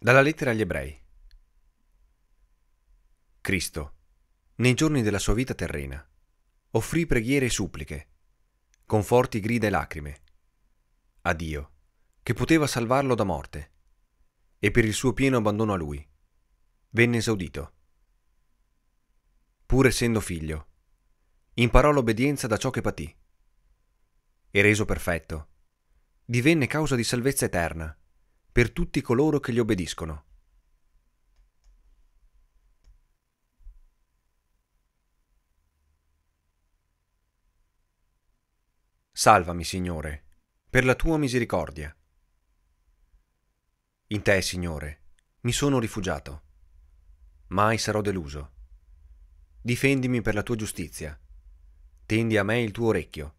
Dalla lettera agli ebrei. Cristo, nei giorni della sua vita terrena, offrì preghiere e suppliche, con forti grida e lacrime, a Dio, che poteva salvarlo da morte, e per il suo pieno abbandono a Lui, venne esaudito. Pur essendo figlio, imparò l'obbedienza da ciò che patì, e reso perfetto, divenne causa di salvezza eterna per tutti coloro che gli obbediscono. Salvami, Signore, per la tua misericordia. In te, Signore, mi sono rifugiato. Mai sarò deluso. Difendimi per la tua giustizia. Tendi a me il tuo orecchio.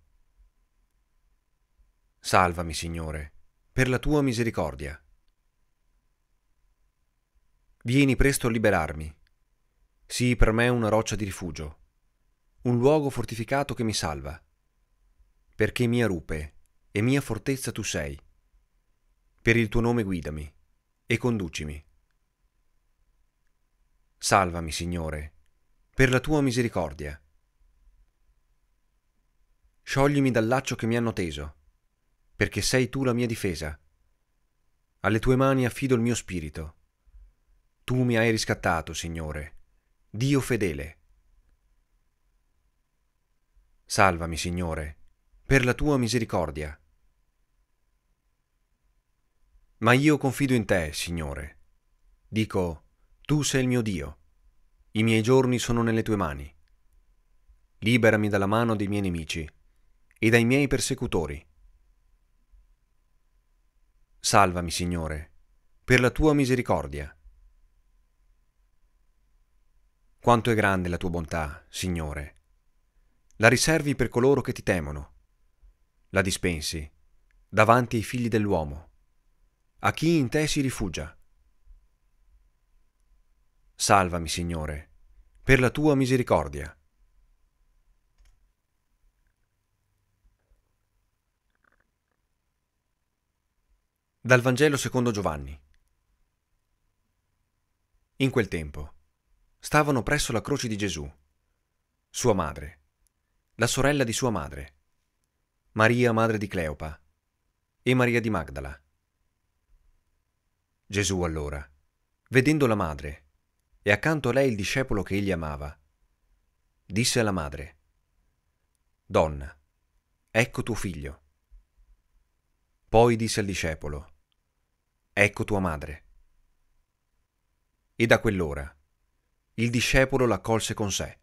Salvami, Signore, per la tua misericordia. Vieni presto a liberarmi. Sii per me una roccia di rifugio, un luogo fortificato che mi salva. Perché mia rupe e mia fortezza tu sei. Per il tuo nome guidami e conducimi. Salvami, Signore, per la tua misericordia. Scioglimi dal laccio che mi hanno teso, perché sei tu la mia difesa. Alle tue mani affido il mio spirito. Tu mi hai riscattato, Signore, Dio fedele. Salvami, Signore, per la tua misericordia. Ma io confido in te, Signore. Dico, tu sei il mio Dio, i miei giorni sono nelle tue mani. Liberami dalla mano dei miei nemici e dai miei persecutori. Salvami, Signore, per la tua misericordia. Quanto è grande la tua bontà, Signore! La riservi per coloro che ti temono. La dispensi davanti ai figli dell'uomo, a chi in te si rifugia. Salvami, Signore, per la tua misericordia. Dal Vangelo secondo Giovanni. In quel tempo stavano presso la croce di Gesù, sua madre, la sorella di sua madre, Maria madre di Cleopa e Maria di Magdala. Gesù allora, vedendo la madre e accanto a lei il discepolo che egli amava, disse alla madre, Donna, ecco tuo figlio. Poi disse al discepolo, Ecco tua madre. E da quell'ora il discepolo l'accolse con sé